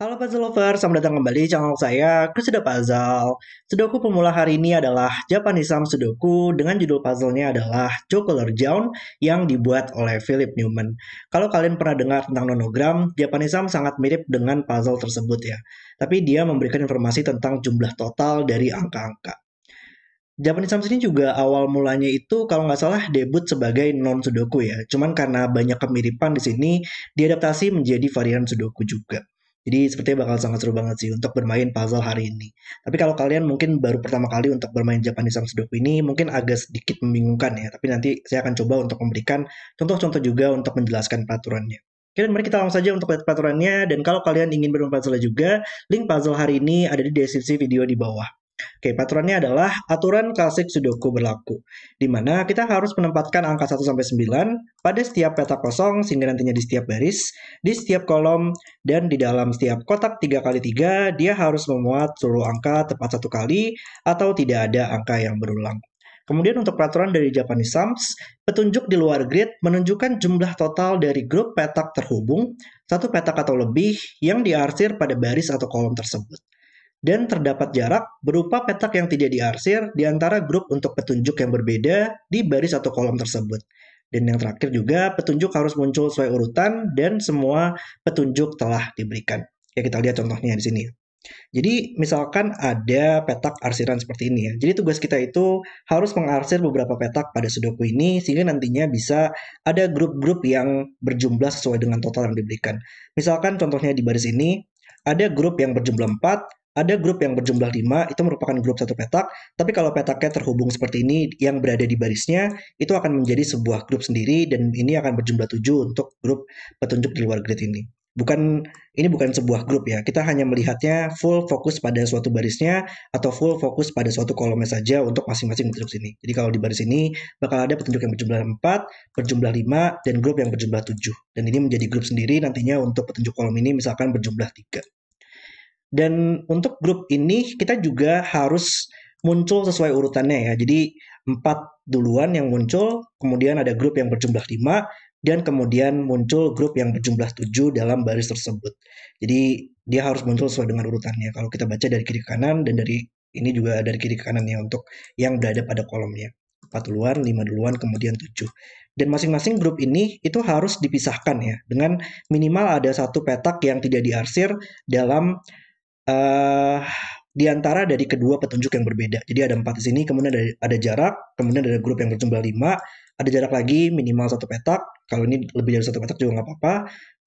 Halo puzzle lover, selamat datang kembali di channel saya, Kusuda Puzzle. Sudoku pemula hari ini adalah Japanese Sudoku dengan judul puzzle-nya adalah Chocolate Down yang dibuat oleh Philip Newman. Kalau kalian pernah dengar tentang nonogram, Japanese sangat mirip dengan puzzle tersebut ya. Tapi dia memberikan informasi tentang jumlah total dari angka-angka. Japanese Sam sini juga awal mulanya itu kalau nggak salah debut sebagai non Sudoku ya. Cuman karena banyak kemiripan di sini, diadaptasi menjadi varian Sudoku juga. Jadi sepertinya bakal sangat seru banget sih untuk bermain puzzle hari ini. Tapi kalau kalian mungkin baru pertama kali untuk bermain Japanese Sudoku ini mungkin agak sedikit membingungkan ya. Tapi nanti saya akan coba untuk memberikan contoh-contoh juga untuk menjelaskan peraturannya. Oke, dan mari kita langsung saja untuk lihat peraturannya. Dan kalau kalian ingin bermain puzzle juga, link puzzle hari ini ada di deskripsi video di bawah. Oke, patronnya adalah aturan klasik Sudoku berlaku, di mana kita harus menempatkan angka 1 sampai 9 pada setiap petak kosong sehingga nantinya di setiap baris, di setiap kolom, dan di dalam setiap kotak 3 kali 3 dia harus memuat seluruh angka tepat satu kali atau tidak ada angka yang berulang. Kemudian untuk peraturan dari Japanese Sums, petunjuk di luar grid menunjukkan jumlah total dari grup petak terhubung, satu petak atau lebih, yang diarsir pada baris atau kolom tersebut dan terdapat jarak berupa petak yang tidak diarsir di antara grup untuk petunjuk yang berbeda di baris atau kolom tersebut. Dan yang terakhir juga, petunjuk harus muncul sesuai urutan dan semua petunjuk telah diberikan. Ya, kita lihat contohnya di sini. Jadi misalkan ada petak arsiran seperti ini ya. Jadi tugas kita itu harus mengarsir beberapa petak pada sudoku ini sehingga nantinya bisa ada grup-grup yang berjumlah sesuai dengan total yang diberikan. Misalkan contohnya di baris ini ada grup yang berjumlah 4 ada grup yang berjumlah 5 itu merupakan grup satu petak, tapi kalau petaknya terhubung seperti ini yang berada di barisnya itu akan menjadi sebuah grup sendiri dan ini akan berjumlah 7 untuk grup petunjuk di luar grid ini. Bukan ini bukan sebuah grup ya. Kita hanya melihatnya full fokus pada suatu barisnya atau full fokus pada suatu kolomnya saja untuk masing-masing petunjuk sini. Jadi kalau di baris ini bakal ada petunjuk yang berjumlah 4, berjumlah 5 dan grup yang berjumlah 7. Dan ini menjadi grup sendiri nantinya untuk petunjuk kolom ini misalkan berjumlah 3. Dan untuk grup ini kita juga harus muncul sesuai urutannya ya. Jadi empat duluan yang muncul, kemudian ada grup yang berjumlah lima, dan kemudian muncul grup yang berjumlah tujuh dalam baris tersebut. Jadi dia harus muncul sesuai dengan urutannya. Kalau kita baca dari kiri ke kanan dan dari ini juga dari kiri ke kanan ya untuk yang berada pada kolomnya. 4 duluan, 5 duluan, kemudian 7. Dan masing-masing grup ini itu harus dipisahkan ya dengan minimal ada satu petak yang tidak diarsir dalam uh, di antara dari kedua petunjuk yang berbeda. Jadi ada empat di sini, kemudian ada, ada jarak, kemudian ada grup yang berjumlah lima, ada jarak lagi minimal satu petak. Kalau ini lebih dari satu petak juga nggak apa-apa.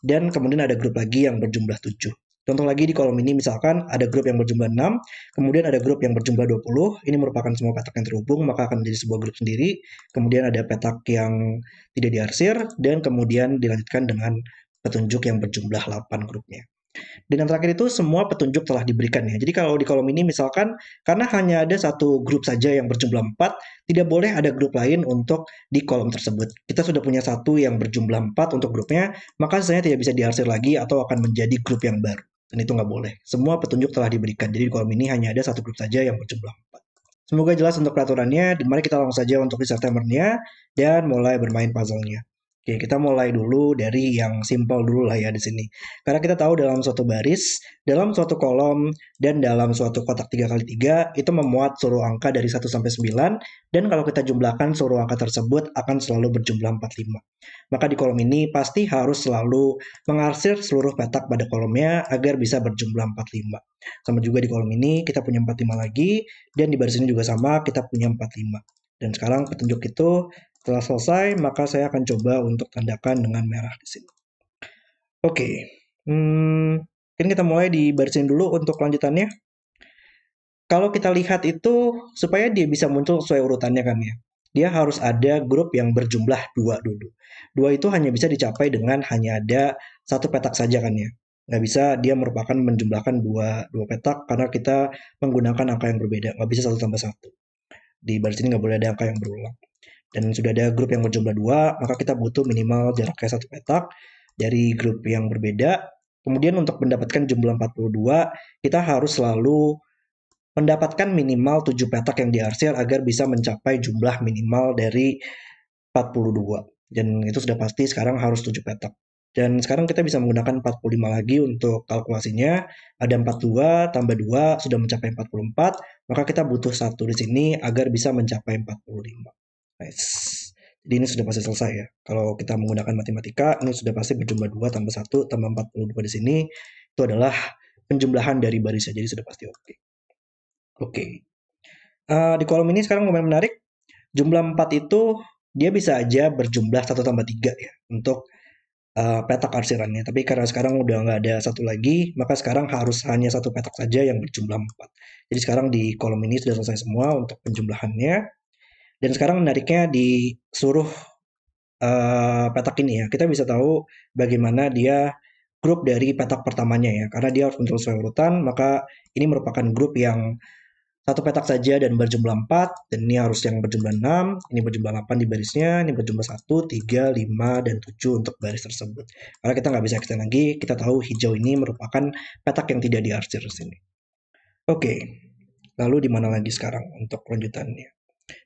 Dan kemudian ada grup lagi yang berjumlah tujuh. Contoh lagi di kolom ini misalkan ada grup yang berjumlah 6, kemudian ada grup yang berjumlah 20, ini merupakan semua petak yang terhubung, maka akan menjadi sebuah grup sendiri, kemudian ada petak yang tidak diarsir, dan kemudian dilanjutkan dengan petunjuk yang berjumlah 8 grupnya. Dan yang terakhir itu semua petunjuk telah diberikan ya. Jadi kalau di kolom ini misalkan karena hanya ada satu grup saja yang berjumlah 4, tidak boleh ada grup lain untuk di kolom tersebut. Kita sudah punya satu yang berjumlah 4 untuk grupnya, maka sisanya tidak bisa diarsir lagi atau akan menjadi grup yang baru. Dan itu nggak boleh. Semua petunjuk telah diberikan. Jadi di kolom ini hanya ada satu grup saja yang berjumlah 4. Semoga jelas untuk peraturannya, dan mari kita langsung saja untuk riset timernya dan mulai bermain puzzle-nya. Oke, kita mulai dulu dari yang simpel dulu lah ya di sini. Karena kita tahu dalam suatu baris, dalam suatu kolom, dan dalam suatu kotak 3x3 itu memuat seluruh angka dari 1 sampai 9 dan kalau kita jumlahkan seluruh angka tersebut akan selalu berjumlah 45. Maka di kolom ini pasti harus selalu mengarsir seluruh petak pada kolomnya agar bisa berjumlah 45. Sama juga di kolom ini kita punya 45 lagi dan di baris ini juga sama kita punya 45. Dan sekarang petunjuk itu setelah selesai, maka saya akan coba untuk tandakan dengan merah di sini. Oke, okay. hmm, kita mulai di barisin dulu untuk lanjutannya. Kalau kita lihat itu, supaya dia bisa muncul sesuai urutannya kan ya. Dia harus ada grup yang berjumlah dua dulu. Dua itu hanya bisa dicapai dengan hanya ada satu petak saja kan ya nggak bisa dia merupakan menjumlahkan dua dua petak karena kita menggunakan angka yang berbeda nggak bisa satu tambah satu di baris ini nggak boleh ada angka yang berulang dan sudah ada grup yang berjumlah dua, maka kita butuh minimal jaraknya satu petak dari grup yang berbeda. Kemudian untuk mendapatkan jumlah 42, kita harus selalu mendapatkan minimal 7 petak yang diarsir agar bisa mencapai jumlah minimal dari 42. Dan itu sudah pasti sekarang harus 7 petak. Dan sekarang kita bisa menggunakan 45 lagi untuk kalkulasinya. Ada 42 tambah 2 sudah mencapai 44, maka kita butuh satu di sini agar bisa mencapai 45. Nice. Jadi ini sudah pasti selesai ya. Kalau kita menggunakan matematika, ini sudah pasti berjumlah 2 tambah 1 tambah 42 di sini. Itu adalah penjumlahan dari barisnya. Jadi sudah pasti oke. Oke. Okay. Uh, eh, di kolom ini sekarang lumayan menarik. Jumlah 4 itu dia bisa aja berjumlah 1 tambah 3 ya. Untuk uh, petak arsirannya. Tapi karena sekarang udah nggak ada satu lagi, maka sekarang harus hanya satu petak saja yang berjumlah 4. Jadi sekarang di kolom ini sudah selesai semua untuk penjumlahannya. Dan sekarang menariknya di seluruh uh, eh, petak ini ya, kita bisa tahu bagaimana dia grup dari petak pertamanya ya. Karena dia harus muncul sesuai urutan, maka ini merupakan grup yang satu petak saja dan berjumlah 4, dan ini harus yang berjumlah 6, ini berjumlah 8 di barisnya, ini berjumlah 1, 3, 5, dan 7 untuk baris tersebut. Karena kita nggak bisa kita lagi, kita tahu hijau ini merupakan petak yang tidak diarsir di sini. Oke, lalu di mana lagi sekarang untuk lanjutannya?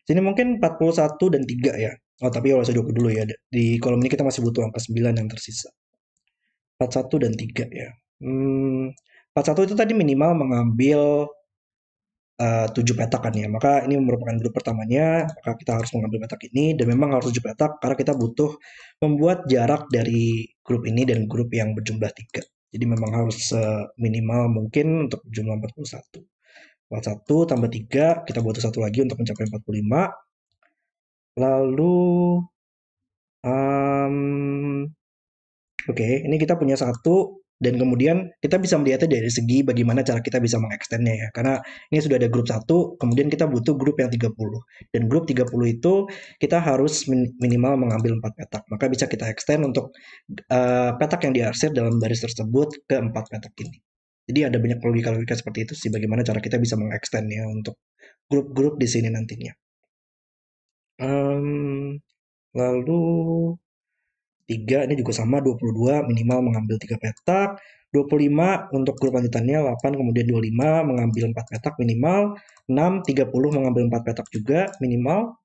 Sini mungkin 41 dan 3 ya. Oh, tapi kalau saya 20 dulu ya. Di kolom ini kita masih butuh angka 9 yang tersisa. 41 dan 3 ya. Hmm, 41 itu tadi minimal mengambil eh, uh, 7 petak kan ya. Maka ini merupakan grup pertamanya, maka kita harus mengambil petak ini dan memang harus 7 petak karena kita butuh membuat jarak dari grup ini dan grup yang berjumlah 3. Jadi memang harus uh, minimal mungkin untuk jumlah 41. 41 tambah 3, kita butuh satu lagi untuk mencapai 45. Lalu, um, oke, okay, ini kita punya satu dan kemudian kita bisa melihatnya dari segi bagaimana cara kita bisa mengekstennya ya. Karena ini sudah ada grup satu kemudian kita butuh grup yang 30. Dan grup 30 itu kita harus minimal mengambil 4 petak. Maka bisa kita extend untuk uh, petak yang diarsir dalam baris tersebut ke 4 petak ini. Jadi ada banyak logika-logika seperti itu sih bagaimana cara kita bisa mengekstennya untuk grup-grup di sini nantinya. Um, lalu tiga ini juga sama 22 minimal mengambil tiga petak, 25 untuk grup lanjutannya 8 kemudian 25 mengambil 4 petak minimal, 6 30 mengambil 4 petak juga minimal,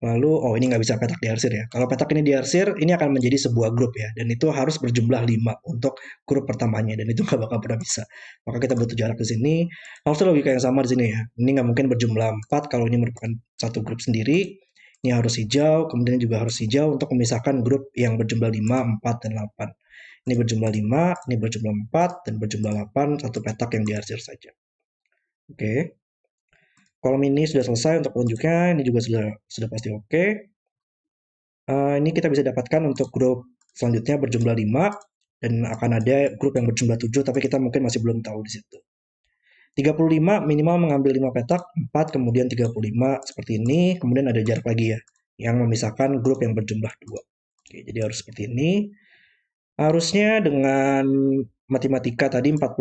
Lalu, oh ini nggak bisa petak diarsir ya. Kalau petak ini diarsir, ini akan menjadi sebuah grup ya. Dan itu harus berjumlah 5 untuk grup pertamanya. Dan itu nggak bakal pernah bisa. Maka kita butuh jarak ke sini. Harusnya logika yang sama di sini ya. Ini nggak mungkin berjumlah 4 kalau ini merupakan satu grup sendiri. Ini harus hijau, kemudian juga harus hijau untuk memisahkan grup yang berjumlah 5, 4, dan 8. Ini berjumlah 5, ini berjumlah 4, dan berjumlah 8, satu petak yang diarsir saja. Oke. Okay kolom ini sudah selesai untuk petunjuknya, ini juga sudah sudah pasti oke. Okay. Uh, eh, ini kita bisa dapatkan untuk grup selanjutnya berjumlah 5 dan akan ada grup yang berjumlah 7 tapi kita mungkin masih belum tahu di situ. 35 minimal mengambil 5 petak, 4 kemudian 35 seperti ini, kemudian ada jarak lagi ya yang memisahkan grup yang berjumlah 2. Oke, jadi harus seperti ini. Harusnya dengan matematika tadi 45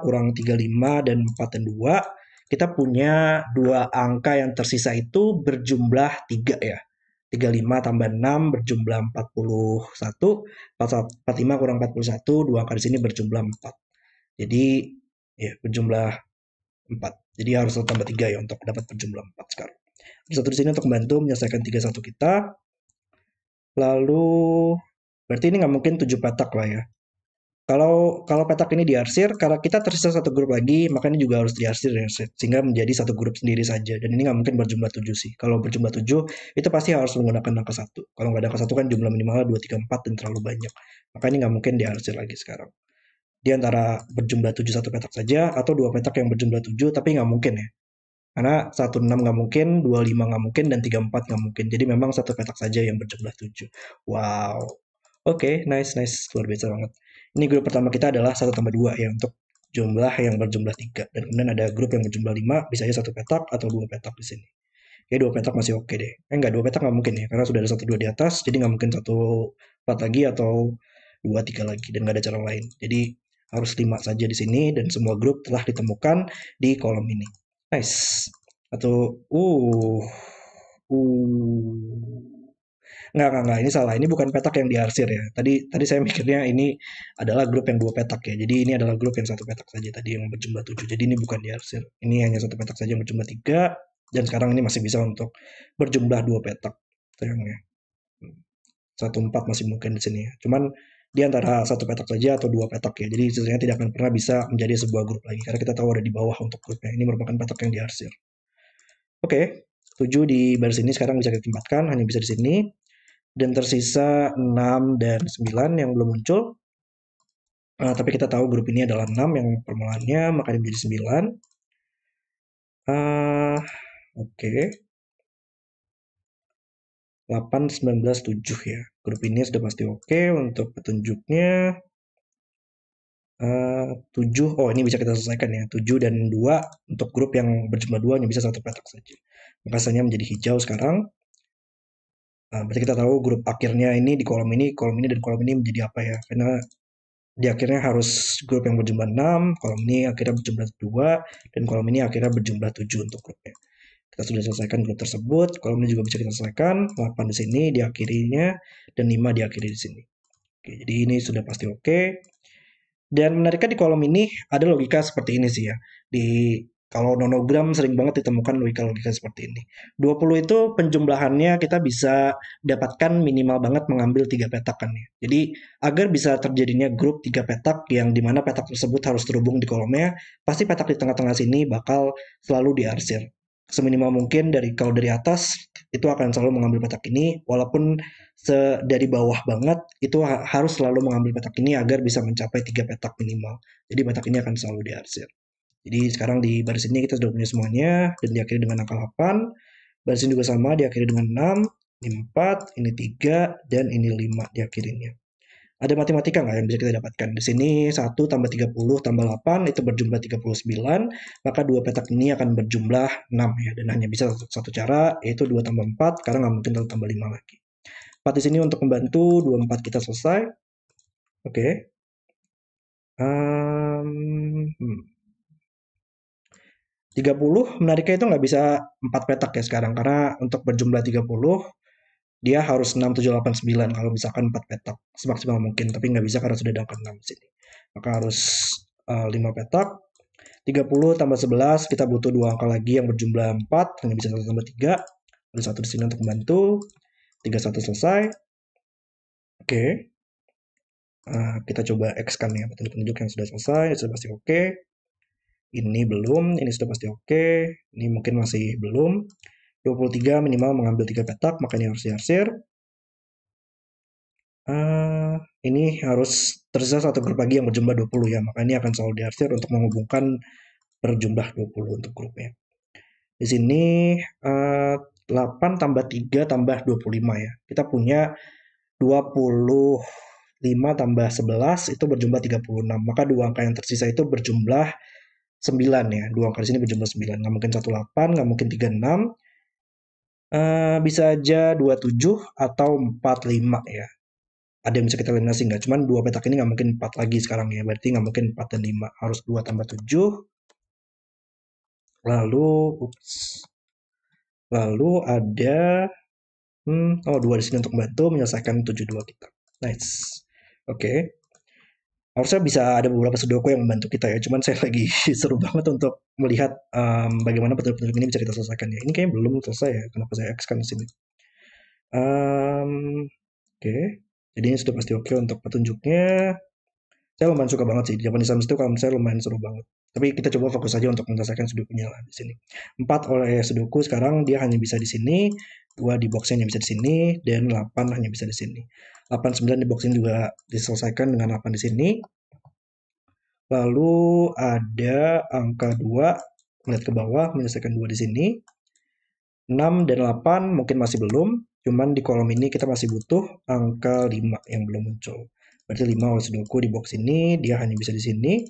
kurang 35 dan 4 dan 2 kita punya dua angka yang tersisa itu berjumlah tiga ya. 35 tambah 6 berjumlah 41, 45 kurang 41, dua angka di sini berjumlah 4. Jadi ya berjumlah 4. Jadi harus tambah 3 ya untuk dapat berjumlah 4 sekarang. Satu di sini untuk membantu menyelesaikan 31 kita. Lalu berarti ini nggak mungkin 7 petak lah ya. Kalau kalau petak ini diarsir, karena kita tersisa satu grup lagi, maka ini juga harus diarsir ya, sehingga menjadi satu grup sendiri saja. Dan ini nggak mungkin berjumlah tujuh sih. Kalau berjumlah tujuh, itu pasti harus menggunakan angka satu. Kalau nggak ada angka satu kan jumlah minimalnya dua, tiga, empat dan terlalu banyak. Maka ini nggak mungkin diarsir lagi sekarang. Di antara berjumlah tujuh satu petak saja, atau dua petak yang berjumlah tujuh, tapi nggak mungkin ya. Karena satu enam nggak mungkin, dua lima nggak mungkin, dan tiga empat nggak mungkin. Jadi memang satu petak saja yang berjumlah tujuh. Wow. Oke, okay, nice, nice. Luar biasa banget. Ini grup pertama kita adalah satu tambah dua ya untuk jumlah yang berjumlah tiga dan kemudian ada grup yang berjumlah lima bisa aja satu petak atau dua petak di sini. Ya dua petak masih oke okay deh. Eh enggak dua petak nggak mungkin ya karena sudah ada satu dua di atas jadi nggak mungkin satu empat lagi atau dua tiga lagi dan nggak ada cara lain. Jadi harus lima saja di sini dan semua grup telah ditemukan di kolom ini. Nice. Atau uh uh Nggak, nggak, nggak. Ini salah. Ini bukan petak yang diarsir ya. Tadi tadi saya mikirnya ini adalah grup yang dua petak ya. Jadi ini adalah grup yang satu petak saja tadi yang berjumlah tujuh. Jadi ini bukan diarsir. Ini hanya satu petak saja yang berjumlah tiga. Dan sekarang ini masih bisa untuk berjumlah dua petak. Sayangnya. Satu empat masih mungkin di sini ya. Cuman di antara satu petak saja atau dua petak ya. Jadi sebenarnya tidak akan pernah bisa menjadi sebuah grup lagi karena kita tahu ada di bawah untuk grupnya. Ini merupakan petak yang diarsir. Oke, okay, 7 di baris ini sekarang bisa kita tempatkan hanya bisa di sini dan tersisa 6 dan 9 yang belum muncul. Nah, tapi kita tahu grup ini adalah 6 yang permulaannya, makanya menjadi 9. Uh, eh, Oke. Okay. 8, 19, 7 ya. Grup ini sudah pasti oke okay untuk petunjuknya. Eh, uh, 7, oh ini bisa kita selesaikan ya. 7 dan 2 untuk grup yang berjumlah 2 hanya bisa satu petak saja. Makasanya menjadi hijau sekarang. Nah, berarti kita tahu grup akhirnya ini di kolom ini, kolom ini dan kolom ini menjadi apa ya? Karena di akhirnya harus grup yang berjumlah 6, kolom ini akhirnya berjumlah 2, dan kolom ini akhirnya berjumlah 7 untuk grupnya. Kita sudah selesaikan grup tersebut, kolom ini juga bisa kita selesaikan, 8 di sini, di akhirnya, dan 5 di akhirnya di sini. Oke, jadi ini sudah pasti oke. Dan menariknya di kolom ini ada logika seperti ini sih ya. Di kalau nonogram sering banget ditemukan logika-logika seperti ini. 20 itu penjumlahannya kita bisa dapatkan minimal banget mengambil tiga petak kan ya. Jadi agar bisa terjadinya grup tiga petak yang dimana petak tersebut harus terhubung di kolomnya, pasti petak di tengah-tengah sini bakal selalu diarsir. Seminimal mungkin dari kalau dari atas itu akan selalu mengambil petak ini, walaupun se dari bawah banget itu harus selalu mengambil petak ini agar bisa mencapai tiga petak minimal. Jadi petak ini akan selalu diarsir. Jadi sekarang di baris ini kita sudah punya semuanya dan diakhiri dengan angka 8. Baris ini juga sama diakhiri dengan 6, ini 4, ini 3, dan ini 5 diakhirinya. Ada matematika nggak yang bisa kita dapatkan? Di sini 1 tambah 30 tambah 8 itu berjumlah 39, maka dua petak ini akan berjumlah 6 ya. Dan hanya bisa satu, satu cara, yaitu 2 tambah 4, karena nggak mungkin tambah 5 lagi. 4 di sini untuk membantu, 24 kita selesai. Oke. Okay. Um, hmm. 30 menariknya itu nggak bisa 4 petak ya sekarang karena untuk berjumlah 30 dia harus 6, 7, 8, 9 kalau misalkan 4 petak semaksimal mungkin tapi nggak bisa karena sudah angka 6 sini maka harus uh, eh, 5 petak 30 tambah 11 kita butuh dua angka lagi yang berjumlah 4 hanya bisa 1 tambah 3 ada satu di sini untuk membantu 31 selesai oke okay. uh, eh, kita coba X kan ya petunjuk-petunjuk yang sudah selesai sudah pasti oke okay ini belum, ini sudah pasti oke, okay. ini mungkin masih belum. 23 minimal mengambil 3 petak, makanya harus diarsir. Uh, ini harus tersisa satu grup lagi yang berjumlah 20 ya, maka ini akan selalu diarsir untuk menghubungkan berjumlah 20 untuk grupnya. Di sini uh, eh, 8 tambah 3 tambah 25 ya. Kita punya 25 tambah 11 itu berjumlah 36. Maka dua angka yang tersisa itu berjumlah 9 ya. Dua angka di sini berjumlah 9. Nggak mungkin 18, nggak mungkin 36. Uh, eh, bisa aja 27 atau 45 ya. Ada yang bisa kita eliminasi nggak? Cuman dua petak ini nggak mungkin 4 lagi sekarang ya. Berarti nggak mungkin 4 dan 5. Harus 2 tambah 7. Lalu, ups. Lalu ada, hmm, oh 2 di sini untuk membantu menyelesaikan 72 kita. Nice. Oke. Okay harusnya bisa ada beberapa sudoku yang membantu kita ya. Cuman saya lagi seru banget untuk melihat um, bagaimana petunjuk-petunjuk ini bisa kita selesaikan ya. Ini kayaknya belum selesai ya. Kenapa saya X kan sini? Um, oke, okay. jadi ini sudah pasti oke okay untuk petunjuknya. Saya lumayan suka banget sih di Japanese Sums itu kalau saya lumayan seru banget. Tapi kita coba fokus aja untuk menyelesaikan sudokunya lah di sini. Empat oleh sudoku sekarang dia hanya bisa di sini 2 di box hanya bisa di sini dan 8 hanya bisa di sini. 8 9 di box ini juga diselesaikan dengan 8 di sini. Lalu ada angka 2 melihat ke bawah menyelesaikan 2 di sini. 6 dan 8 mungkin masih belum, cuman di kolom ini kita masih butuh angka 5 yang belum muncul. Berarti 5 oleh sudoku di box ini dia hanya bisa di sini.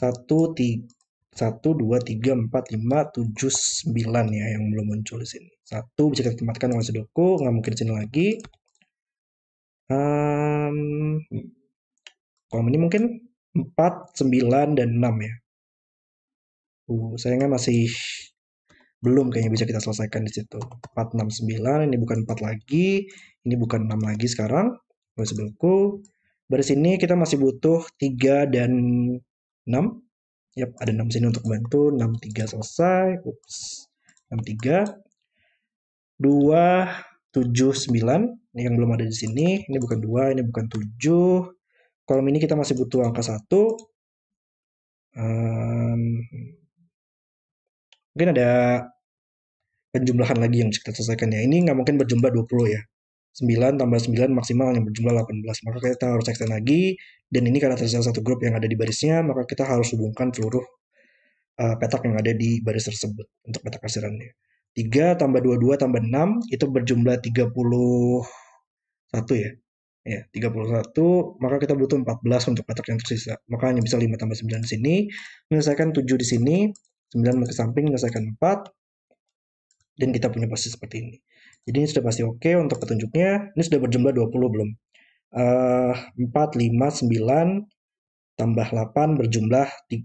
1 3 1, 2, 3, 4, 5, 7, 9 ya yang belum muncul di sini. 1 bisa kita tempatkan oleh Sudoku, nggak mungkin di sini lagi. Um, kalau ini mungkin 4, 9, dan 6 ya. Uh, sayangnya masih belum kayaknya bisa kita selesaikan di situ. 4, 6, 9, ini bukan 4 lagi, ini bukan 6 lagi sekarang. Oleh Sudoku. Dari sini kita masih butuh 3 dan 6. Yap, ada 6 sini untuk bantu. 63 selesai. Ups. 63. 2, 7, 9. Ini yang belum ada di sini. Ini bukan 2, ini bukan 7. Kolom ini kita masih butuh angka 1. Um, mungkin ada penjumlahan lagi yang kita selesaikan ya. Ini nggak mungkin berjumlah 20 ya. 9 tambah 9 maksimal yang berjumlah 18. Maka kita harus extend lagi, dan ini karena tersisa satu grup yang ada di barisnya, maka kita harus hubungkan seluruh uh, petak yang ada di baris tersebut untuk petak hasirannya. 3 tambah 22 tambah 6 itu berjumlah 31 ya. Ya, 31, maka kita butuh 14 untuk petak yang tersisa. Maka hanya bisa 5 tambah 9 di sini, menyelesaikan 7 di sini, 9 ke samping, menyelesaikan 4, dan kita punya posisi seperti ini. Jadi ini sudah pasti oke okay untuk petunjuknya. Ini sudah berjumlah 20 belum? Uh, 4, 5, 9, tambah 8 berjumlah eh,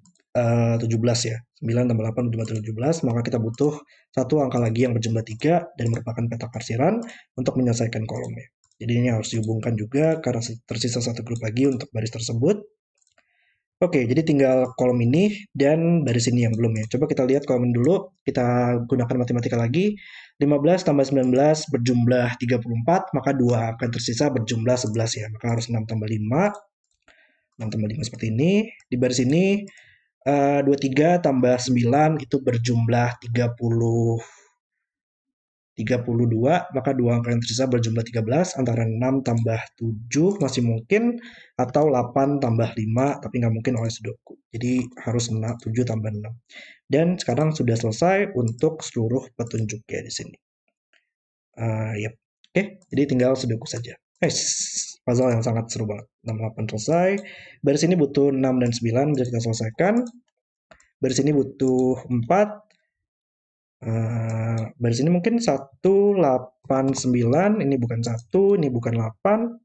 uh, 17 ya. 9 tambah 8 berjumlah 17, maka kita butuh satu angka lagi yang berjumlah 3 dan merupakan petak parsiran untuk menyelesaikan kolomnya. Jadi ini harus dihubungkan juga karena tersisa satu grup lagi untuk baris tersebut. Oke, jadi tinggal kolom ini dan baris ini yang belum ya. Coba kita lihat kolom dulu, kita gunakan matematika lagi. 15 tambah 19 berjumlah 34, maka 2 akan tersisa berjumlah 11 ya. Maka harus 6 tambah 5. 6 tambah 5 seperti ini. Di baris ini, uh, eh, 23 tambah 9 itu berjumlah 30 32, maka dua angka yang tersisa berjumlah 13, antara 6 tambah 7 masih mungkin, atau 8 tambah 5, tapi nggak mungkin oleh sudoku. Jadi harus 6, 7 tambah 6. Dan sekarang sudah selesai untuk seluruh petunjuknya di sini. Uh, ah, yep. Oke, okay, jadi tinggal sudoku saja. Yes. Eh, puzzle yang sangat seru banget. 68 selesai. Baris ini butuh 6 dan 9, jadi kita selesaikan. Baris ini butuh 4, Uh, eh, dari sini mungkin 189, ini bukan 1, ini bukan 8.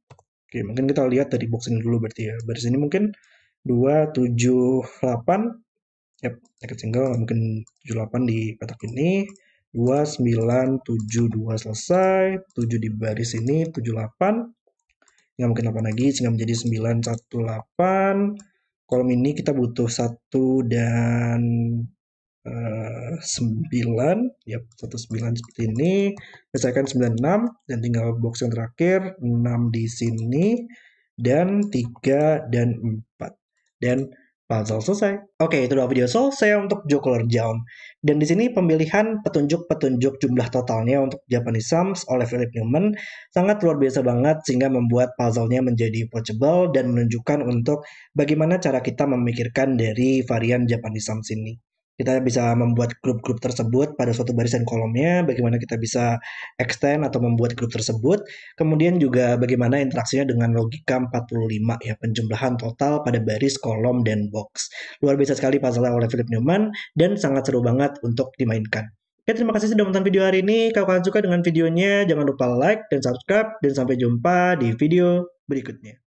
Oke, mungkin kita lihat dari box ini dulu berarti ya. Dari sini mungkin 278. yep second single mungkin 78 di petak ini. 2972 selesai, 7 di baris ini 78. Nggak mungkin 8 lagi sehingga menjadi 918. Kolom ini kita butuh 1 dan 9 ya 19 seperti ini selesaikan 96 dan tinggal box yang terakhir 6 di sini dan 3 dan 4 dan puzzle selesai. Oke, itu dua video saya untuk Joker jaun Dan di sini pemilihan petunjuk-petunjuk jumlah totalnya untuk Japanese Sums oleh Philip Newman sangat luar biasa banget sehingga membuat puzzle-nya menjadi watchable dan menunjukkan untuk bagaimana cara kita memikirkan dari varian Japanese Sums ini kita bisa membuat grup-grup tersebut pada suatu barisan kolomnya, bagaimana kita bisa extend atau membuat grup tersebut, kemudian juga bagaimana interaksinya dengan logika 45 ya, penjumlahan total pada baris, kolom, dan box. Luar biasa sekali puzzle oleh Philip Newman, dan sangat seru banget untuk dimainkan. Oke, terima kasih sudah menonton video hari ini. Kalau kalian suka dengan videonya, jangan lupa like dan subscribe, dan sampai jumpa di video berikutnya.